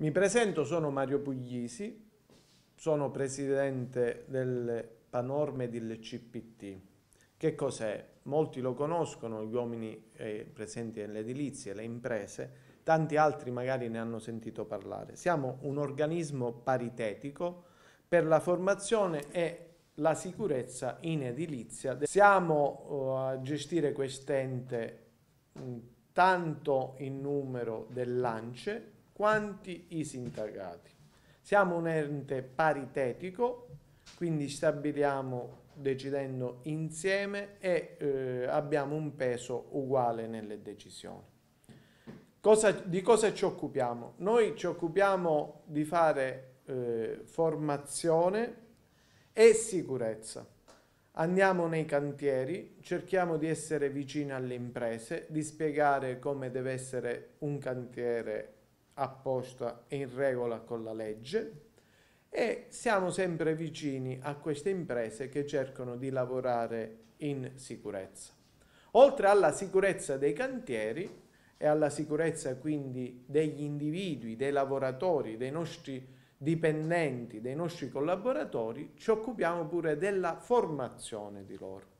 Mi presento, sono Mario Puglisi, sono presidente del Panorme del CPT. Che cos'è? Molti lo conoscono, gli uomini eh, presenti nelle edilizie, le imprese, tanti altri magari ne hanno sentito parlare. Siamo un organismo paritetico per la formazione e la sicurezza in edilizia. Siamo eh, a gestire quest'ente mm, tanto in numero dell'ANCE quanti i sindacati. Siamo un ente paritetico, quindi stabiliamo decidendo insieme e eh, abbiamo un peso uguale nelle decisioni. Cosa, di cosa ci occupiamo? Noi ci occupiamo di fare eh, formazione e sicurezza. Andiamo nei cantieri, cerchiamo di essere vicini alle imprese, di spiegare come deve essere un cantiere apposta e in regola con la legge e siamo sempre vicini a queste imprese che cercano di lavorare in sicurezza. Oltre alla sicurezza dei cantieri e alla sicurezza quindi degli individui, dei lavoratori, dei nostri dipendenti, dei nostri collaboratori, ci occupiamo pure della formazione di loro.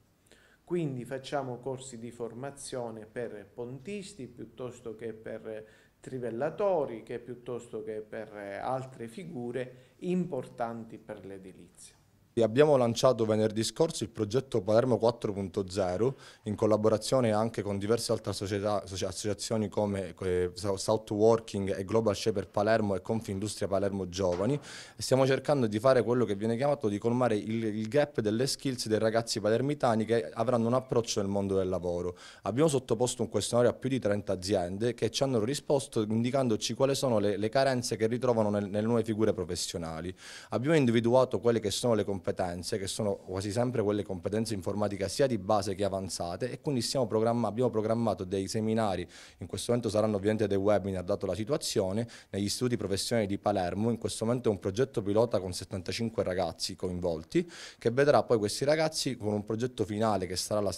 Quindi facciamo corsi di formazione per pontisti piuttosto che per trivellatori, che piuttosto che per altre figure importanti per l'edilizia abbiamo lanciato venerdì scorso il progetto Palermo 4.0 in collaborazione anche con diverse altre società, associazioni come eh, South Working e Global Shaper Palermo e Confindustria Palermo Giovani. Stiamo cercando di fare quello che viene chiamato di colmare il, il gap delle skills dei ragazzi palermitani che avranno un approccio nel mondo del lavoro. Abbiamo sottoposto un questionario a più di 30 aziende che ci hanno risposto indicandoci quali sono le, le carenze che ritrovano nel, nelle nuove figure professionali. Abbiamo individuato quelle che sono le competenze competenze, che sono quasi sempre quelle competenze informatiche sia di base che avanzate e quindi programma abbiamo programmato dei seminari, in questo momento saranno ovviamente dei webinar dato la situazione, negli istituti professionali di Palermo, in questo momento è un progetto pilota con 75 ragazzi coinvolti, che vedrà poi questi ragazzi con un progetto finale che sarà la,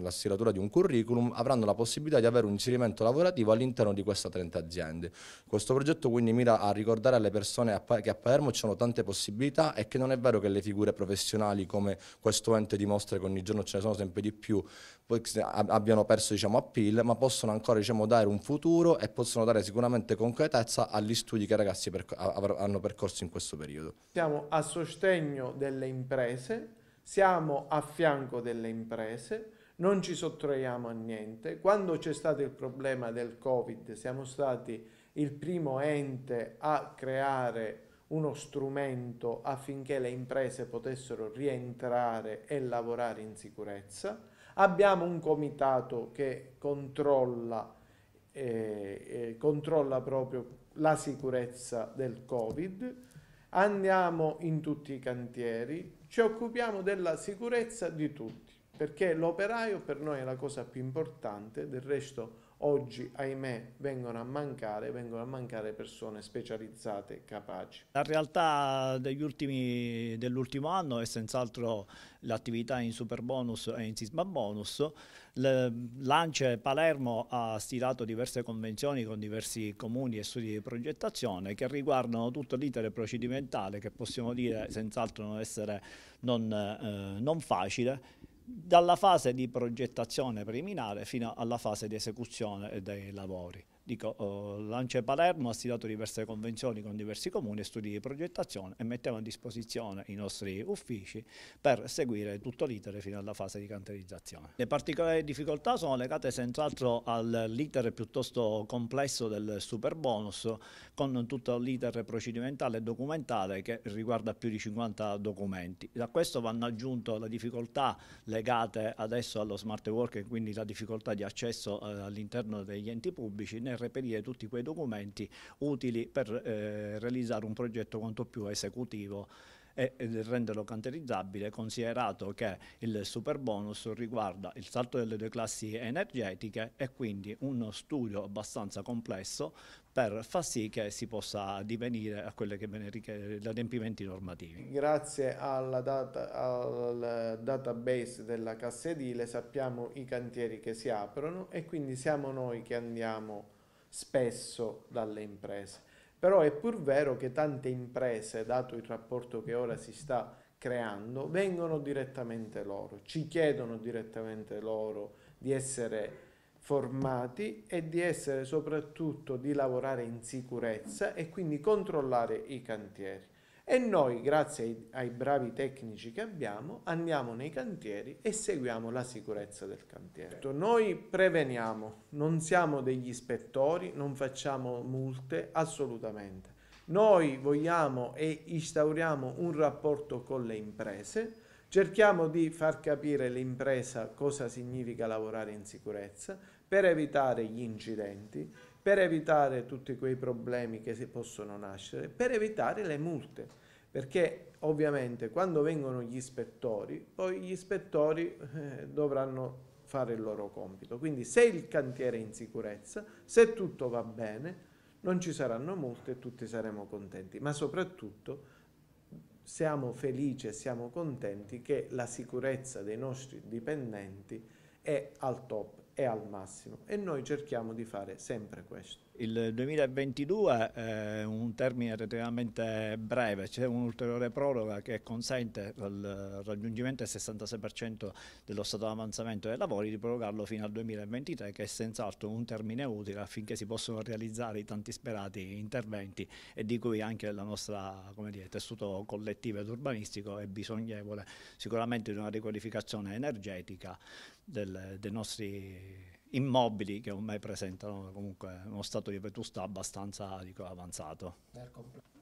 la stilatura di un curriculum, avranno la possibilità di avere un inserimento lavorativo all'interno di queste 30 aziende. Questo progetto quindi mira a ricordare alle persone che a Palermo ci sono tante possibilità e che non è vero che le figure figure professionali come questo ente dimostra che ogni giorno ce ne sono sempre di più, abbiano perso diciamo, appeal, ma possono ancora diciamo, dare un futuro e possono dare sicuramente concretezza agli studi che i ragazzi per, hanno percorso in questo periodo. Siamo a sostegno delle imprese, siamo a fianco delle imprese, non ci sottraiamo a niente. Quando c'è stato il problema del Covid siamo stati il primo ente a creare uno strumento affinché le imprese potessero rientrare e lavorare in sicurezza. Abbiamo un comitato che controlla, eh, eh, controlla proprio la sicurezza del Covid. Andiamo in tutti i cantieri, ci occupiamo della sicurezza di tutti, perché l'operaio per noi è la cosa più importante, del resto oggi ahimè vengono a mancare, vengono a mancare persone specializzate, capaci. La realtà dell'ultimo anno è senz'altro l'attività in super bonus e in sisma bonus. L'ANCE Palermo ha stilato diverse convenzioni con diversi comuni e studi di progettazione che riguardano tutto l'iter procedimentale che possiamo dire senz'altro non essere non, eh, non facile dalla fase di progettazione preliminare fino alla fase di esecuzione dei lavori. Dico, oh, l'ANCE Palermo ha stilato diverse convenzioni con diversi comuni e studi di progettazione e mettiamo a disposizione i nostri uffici per seguire tutto l'iter fino alla fase di canterizzazione. Le particolari difficoltà sono legate senz'altro all'iter piuttosto complesso del super bonus con tutto l'iter procedimentale e documentale che riguarda più di 50 documenti. Da questo vanno aggiunte le difficoltà legate adesso allo smart work e quindi la difficoltà di accesso eh, all'interno degli enti pubblici nel reperire tutti quei documenti utili per eh, realizzare un progetto quanto più esecutivo e renderlo canterizzabile considerato che il super bonus riguarda il salto delle due classi energetiche e quindi uno studio abbastanza complesso per far sì che si possa divenire a quelli che gli adempimenti normativi. Grazie data, al database della Cassa Edile sappiamo i cantieri che si aprono e quindi siamo noi che andiamo a spesso dalle imprese. Però è pur vero che tante imprese, dato il rapporto che ora si sta creando, vengono direttamente loro, ci chiedono direttamente loro di essere formati e di essere soprattutto di lavorare in sicurezza e quindi controllare i cantieri e noi, grazie ai, ai bravi tecnici che abbiamo, andiamo nei cantieri e seguiamo la sicurezza del cantiere. Certo. Noi preveniamo, non siamo degli ispettori, non facciamo multe assolutamente. Noi vogliamo e instauriamo un rapporto con le imprese, cerchiamo di far capire all'impresa cosa significa lavorare in sicurezza per evitare gli incidenti, per evitare tutti quei problemi che si possono nascere, per evitare le multe, perché ovviamente quando vengono gli ispettori, poi gli ispettori eh, dovranno fare il loro compito. Quindi se il cantiere è in sicurezza, se tutto va bene, non ci saranno multe e tutti saremo contenti, ma soprattutto siamo felici e siamo contenti che la sicurezza dei nostri dipendenti è al top è al massimo e noi cerchiamo di fare sempre questo. Il 2022 è un termine relativamente breve, c'è un'ulteriore proroga che consente il raggiungimento del 66% dello stato di avanzamento dei lavori di prorogarlo fino al 2023 che è senz'altro un termine utile affinché si possano realizzare i tanti sperati interventi e di cui anche il nostro tessuto collettivo ed urbanistico è bisognevole sicuramente di una riqualificazione energetica del, dei nostri immobili che ormai presentano comunque uno stato di vetustà abbastanza dico, avanzato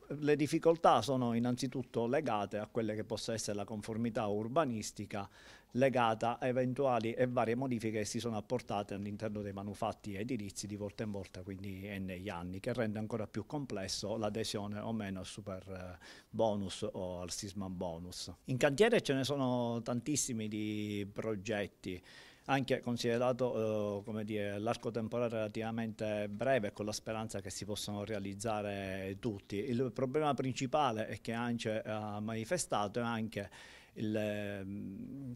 le difficoltà sono innanzitutto legate a quelle che possa essere la conformità urbanistica legata a eventuali e varie modifiche che si sono apportate all'interno dei manufatti edilizi di volta in volta, quindi negli anni, che rende ancora più complesso l'adesione o meno al super eh, bonus o al sisma bonus. In cantiere ce ne sono tantissimi di progetti anche considerato eh, dire, l'arco temporale relativamente breve con la speranza che si possano realizzare tutti. Il problema principale che ANCE ha manifestato è anche Ehm,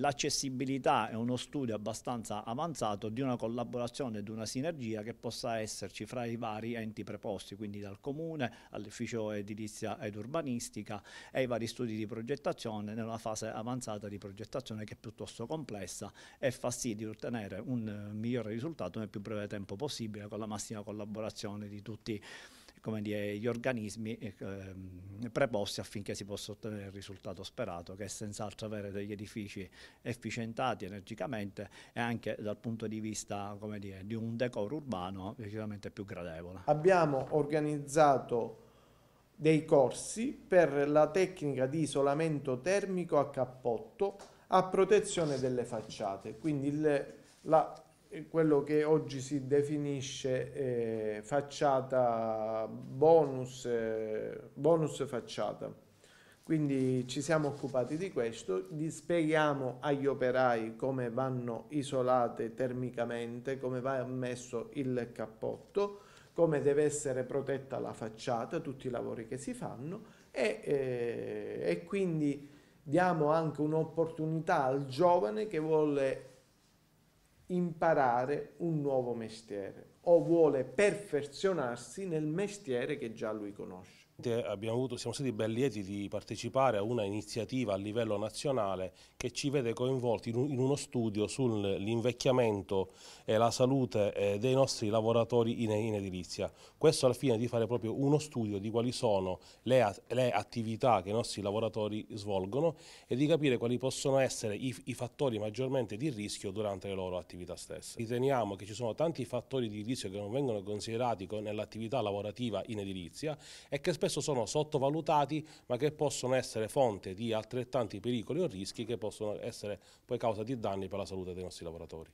l'accessibilità è uno studio abbastanza avanzato di una collaborazione e di una sinergia che possa esserci fra i vari enti preposti, quindi dal comune all'ufficio edilizia ed urbanistica e i vari studi di progettazione nella fase avanzata di progettazione che è piuttosto complessa e fa sì di ottenere un eh, migliore risultato nel più breve tempo possibile con la massima collaborazione di tutti i come dire, gli organismi eh, ehm, preposti affinché si possa ottenere il risultato sperato, che è senz'altro avere degli edifici efficientati energicamente e anche dal punto di vista come dire, di un decoro urbano decisamente più gradevole. Abbiamo organizzato dei corsi per la tecnica di isolamento termico a cappotto a protezione delle facciate, quindi il, la quello che oggi si definisce eh, facciata bonus, eh, bonus facciata. Quindi ci siamo occupati di questo, spieghiamo agli operai come vanno isolate termicamente, come va messo il cappotto, come deve essere protetta la facciata, tutti i lavori che si fanno e, eh, e quindi diamo anche un'opportunità al giovane che vuole imparare un nuovo mestiere o vuole perfezionarsi nel mestiere che già lui conosce. Avuto, siamo stati ben lieti di partecipare a una iniziativa a livello nazionale che ci vede coinvolti in, un, in uno studio sull'invecchiamento e la salute eh, dei nostri lavoratori in, in, edilizia. Questo al fine di fare proprio uno studio di quali sono le, le attività che i nostri lavoratori svolgono e di capire quali possono essere i, i, fattori maggiormente di rischio durante le loro attività stesse. Riteniamo che ci sono tanti fattori di rischio che non vengono considerati con, nell'attività lavorativa in edilizia e che spesso spesso sono sottovalutati ma che possono essere fonte di altrettanti pericoli o rischi che possono essere poi causa di danni per la salute dei nostri lavoratori.